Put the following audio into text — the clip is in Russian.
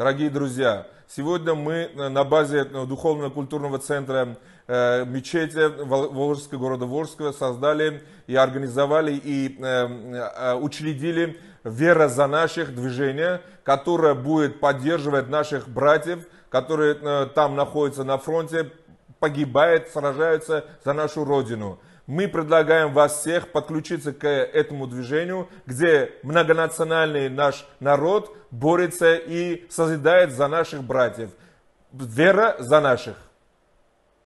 Дорогие друзья, сегодня мы э, на базе духовно-культурного центра э, мечети Волжского города Волжского создали и организовали и э, учредили «Вера за наших» движение, которое будет поддерживать наших братьев, которые там находятся на фронте, погибает, сражаются за нашу Родину. Мы предлагаем вас всех подключиться к этому движению, где многонациональный наш народ борется и созидает за наших братьев. Вера за наших.